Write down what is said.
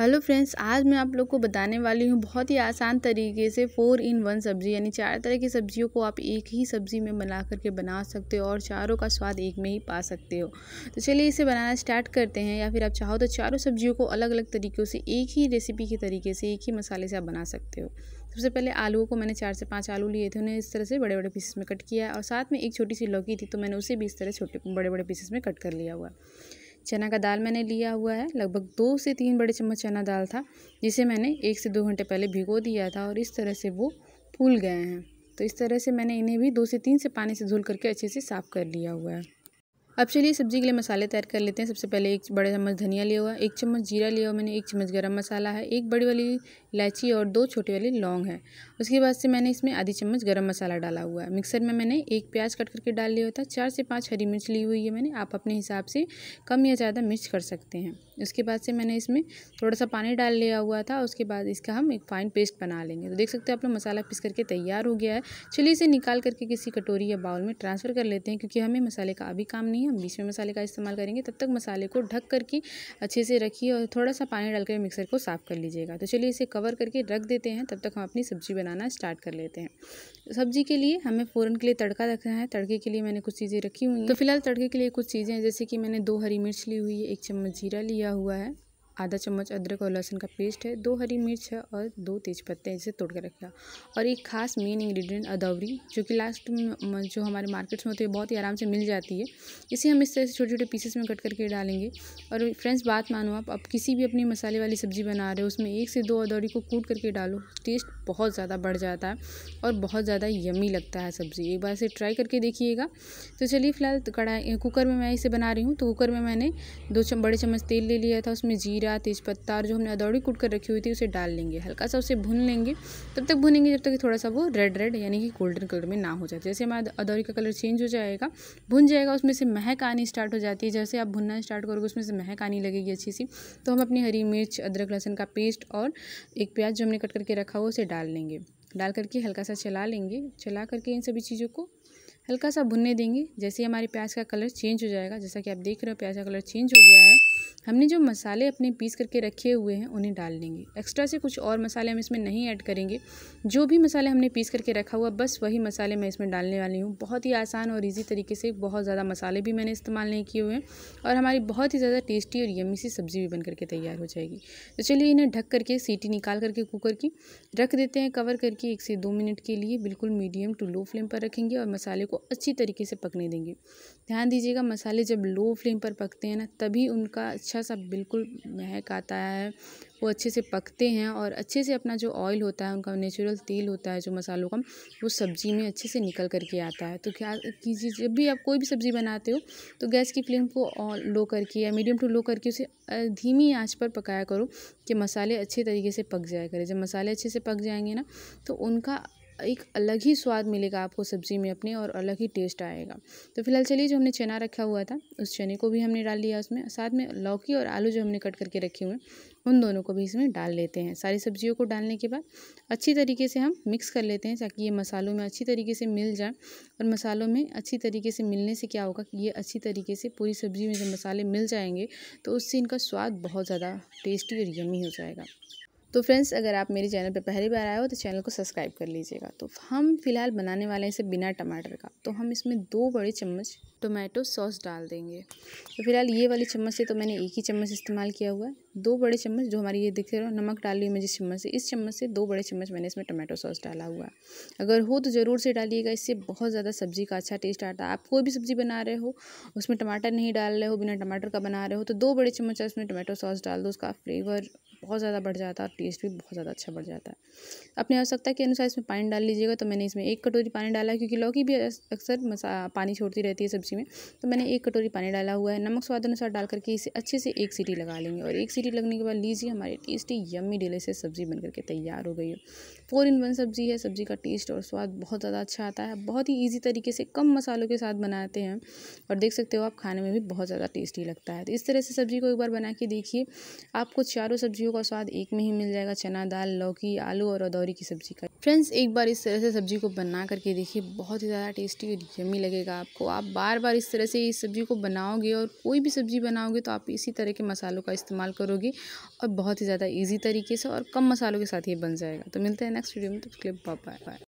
hello friends आज मैं आप लोग को बताने वाली हूँ बहुत ही आसान तरीके से फ़ोर इन वन सब्ज़ी यानी चार तरह की सब्ज़ियों को आप एक ही सब्ज़ी में बना करके बना सकते हो और चारों का स्वाद एक में ही पा सकते हो तो चलिए इसे बनाना स्टार्ट करते हैं या फिर आप चाहो तो चारों सब्ज़ियों को अलग अलग तरीक़ों से एक ही रेसिपी के तरीके से एक ही मसाले से आप बना सकते हो सबसे पहले आलूओं को मैंने चार से पाँच आलू लिए थे उन्हें इस तरह से बड़े बड़े पीसेस में कट किया है और साथ में एक छोटी सी लौकी थी तो मैंने उसे भी इस तरह छोटे बड़े बड़े पीसेस में कट कर लिया हुआ चना का दाल मैंने लिया हुआ है लगभग दो से तीन बड़े चम्मच चना दाल था जिसे मैंने एक से दो घंटे पहले भिगो दिया था और इस तरह से वो फूल गए हैं तो इस तरह से मैंने इन्हें भी दो से तीन से पानी से धुल करके अच्छे से साफ़ कर लिया हुआ है अब चलिए सब्जी के लिए मसाले तैयार कर लेते हैं सबसे पहले एक बड़े चम्मच धनिया लिया हुआ एक चम्मच जीरा लिया हुआ मैंने एक चम्मच गरम मसाला है एक बड़ी वाली इलायची और दो छोटे वाली लौंग है उसके बाद से मैंने इसमें आधी चम्मच गरम मसाला डाला हुआ है मिक्सर में मैंने एक प्याज कट करके डाल लिया होता है चार से पाँच हरी मिर्च ली हुई है मैंने आप अपने हिसाब से कम या ज़्यादा मिर्च कर सकते हैं उसके बाद से मैंने इसमें थोड़ा सा पानी डाल लिया हुआ था उसके बाद इसका हम एक फाइन पेस्ट बना लेंगे तो देख सकते हो आप लोग मसाला पीस करके तैयार हो गया है चलिए इसे निकाल करके किसी कटोरी या बाउल में ट्रांसफ़र कर लेते हैं क्योंकि हमें मसाले का अभी काम नहीं है हम बीच में मसाले का इस्तेमाल करेंगे तब तक मसाले को ढक करके अच्छे से रखिए और थोड़ा सा पानी डाल कर मिक्सर को साफ़ कर लीजिएगा तो चलिए इसे कवर करके रख देते हैं तब तक हम अपनी सब्ज़ी बनाना स्टार्ट कर लेते हैं सब्ज़ी के लिए हमें फ़ौरन के लिए तड़का रखना है तड़के के लिए मैंने कुछ चीज़ें रखी हुई हैं तो फिलहाल तड़के के लिए कुछ चीज़ें हैं जैसे कि मैंने दो हरी मिर्च ली हुई है एक चम्मच जीरा लिया हुआ है आधा चम्मच अदरक और लहसुन का पेस्ट है दो हरी मिर्च है और दो तेज पत्ते इसे तोड़ कर रखा और एक खास मेन इंग्रेडिएंट अदौरी जो कि लास्ट में जो हमारे मार्केट्स में होती है बहुत ही आराम से मिल जाती है इसे हम इस तरह से छोटे छोटे पीसेस में कट करके डालेंगे और फ्रेंड्स बात मानो आप अब किसी भी अपनी मसाले वाली सब्ज़ी बना रहे हो उसमें एक से दो अदौरी को कूट करके डालो टेस्ट बहुत ज़्यादा बढ़ जाता है और बहुत ज़्यादा यमी लगता है सब्ज़ी एक बार इसे ट्राई करके देखिएगा तो चलिए फिलहाल कढ़ाई कुकर में मैं इसे बना रही हूँ तो कुकर में मैंने दो बड़े चम्मच तेल ले लिया था उसमें जीरा जीरा तेज पत्ता जो हमने अदौड़ी कूट कर रखी हुई थी उसे डाल लेंगे हल्का सा उसे भून लेंगे तब तक भूनेंगे जब तक कि थोड़ा सा वो रेड रेड यानी कि गोल्डन कलर में ना हो जाए जैसे हमारा अदौरी का कलर चेंज हो जाएगा भुन जाएगा उसमें से महक आनी स्टार्ट हो जाती है जैसे आप भुनना स्टार्ट करोगे उसमें से महक आनी लगेगी अच्छी सी तो हम अपनी हरी मिर्च अदरक लहसन का पेस्ट और एक प्याज जो हमने कट करके रखा हुआ उसे डाल लेंगे डाल करके हल्का सा चला लेंगे चला करके इन सभी चीज़ों को हल्का सा भुनने देंगे जैसे ही हमारे प्याज का कलर चेंज हो जाएगा जैसा कि आप देख रहे हो प्याज का कलर चेंज हो गया है हमने जो मसाले अपने पीस करके रखे हुए हैं उन्हें डाल देंगे एक्स्ट्रा से कुछ और मसाले हम इसमें नहीं ऐड करेंगे जो भी मसाले हमने पीस करके रखा हुआ बस वही मसाले मैं इसमें डालने वाली हूँ बहुत ही आसान और ईजी तरीके से बहुत ज़्यादा मसाले भी मैंने इस्तेमाल नहीं किए हुए हैं और हमारी बहुत ही ज़्यादा टेस्टी और यमी सी सब्ज़ी भी बन करके तैयार हो जाएगी तो चलिए इन्हें ढक करके सीटी निकाल करके कुकर की रख देते हैं कवर करके एक से दो मिनट के लिए बिल्कुल मीडियम टू लो फ्लेम पर रखेंगे और मसाले को अच्छी तरीके से पकने देंगे ध्यान दीजिएगा मसाले जब लो फ्लेम पर पकते हैं ना तभी उनका अच्छा अच्छा सा बिल्कुल महक आता है वो अच्छे से पकते हैं और अच्छे से अपना जो ऑयल होता है उनका नेचुरल तेल होता है जो मसालों का वो सब्ज़ी में अच्छे से निकल करके आता है तो क्या कीजिए जब भी आप कोई भी सब्ज़ी बनाते हो तो गैस की फ्लेम को लो करके या मीडियम टू लो करके उसे धीमी आंच पर पकाया करो कि मसाले अच्छे तरीके से पक जाया करें जब मसाले अच्छे से पक जाएंगे ना तो उनका एक अलग ही स्वाद मिलेगा आपको सब्ज़ी में अपने और अलग ही टेस्ट आएगा तो फिलहाल चलिए जो हमने चना रखा हुआ था उस चने को भी हमने डाल लिया उसमें साथ में लौकी और आलू जो हमने कट करके रखे हुए हैं उन दोनों को भी इसमें डाल लेते हैं सारी सब्जियों को डालने के बाद अच्छी तरीके से हम मिक्स कर लेते हैं ताकि ये मसालों में अच्छी तरीके से मिल जाए और मसालों में अच्छी तरीके से मिलने से क्या होगा कि ये अच्छी तरीके से पूरी सब्ज़ी में जब मसाले मिल जाएंगे तो उससे इनका स्वाद बहुत ज़्यादा टेस्टी और यमी हो जाएगा तो फ्रेंड्स अगर आप मेरे चैनल पर पहली बार आए हो तो चैनल को सब्सक्राइब कर लीजिएगा तो हम फिलहाल बनाने वाले हैं इसे बिना टमाटर का तो हम इसमें दो बड़े चम्मच टोमेटो सॉस डाल देंगे तो फिलहाल ये वाली चम्मच से तो मैंने एक ही चम्मच इस्तेमाल किया हुआ है दो बड़े चम्मच जो हमारी ये दिख रहे हो नमक डाल रही मैं जिस चम्मच से इस चम्मच से दो बड़े चम्मच मैंने इसमें टोमेटो सॉस डाला हुआ है अगर हो तो ज़रूर से डालिएगा इससे बहुत ज़्यादा सब्जी का अच्छा टेस्ट आता है आप कोई भी सब्ज़ी बना रहे हो उसमें टमाटर नहीं डाल रहे हो बिना टमाटर का बना रहे हो तो दो बड़े चम्मच उसमें टमाटो सॉस डाल दो उसका फ्लेवर बहुत ज़्यादा बढ़ जाता है और टेस्ट भी बहुत ज़्यादा अच्छा बढ़ जाता है अपने आवश्यकता के अनुसार इसमें पानी डाल लीजिएगा तो मैंने इसमें एक कटोरी पानी डाला है क्योंकि लौकी भी अक्सर पानी छोड़ती रहती है सब्ज़ी में तो मैंने एक कटोरी पानी डाला हुआ है नमक स्वाद अनुसार डाल करके इसे अच्छे से एक सीटी लगा लेंगे और एक सीटी लगने के बाद लीजिए हमारी टेस्टी यम्मी से सब्ज़ी बन करके तैयार हो गई है फोर इन वन सब्ज़ी है सब्ज़ी का टेस्ट और स्वाद बहुत ज़्यादा अच्छा आता है बहुत ही ईजी तरीके से कम मसालों के साथ बनाते हैं और देख सकते हो आप खाने में भी बहुत ज़्यादा टेस्टी लगता है तो इस तरह से सब्ज़ी को एक बार बना के देखिए आपको चारों सब्जियों सब्जियों का स्वाद एक में ही मिल जाएगा चना दाल लौकी आलू और अदौरी की सब्जी का फ्रेंड्स एक बार इस तरह से सब्जी को बना करके देखिए बहुत ही ज़्यादा टेस्टी और यमी लगेगा आपको आप बार बार इस तरह से इस सब्जी को बनाओगे और कोई भी सब्जी बनाओगे तो आप इसी तरह के मसालों का इस्तेमाल करोगे और बहुत ही ज़्यादा ईजी तरीके से और कम मसालों के साथ ये बन जाएगा तो मिलते हैं नेक्स्ट वीडियो में तो क्लिप बाय बाय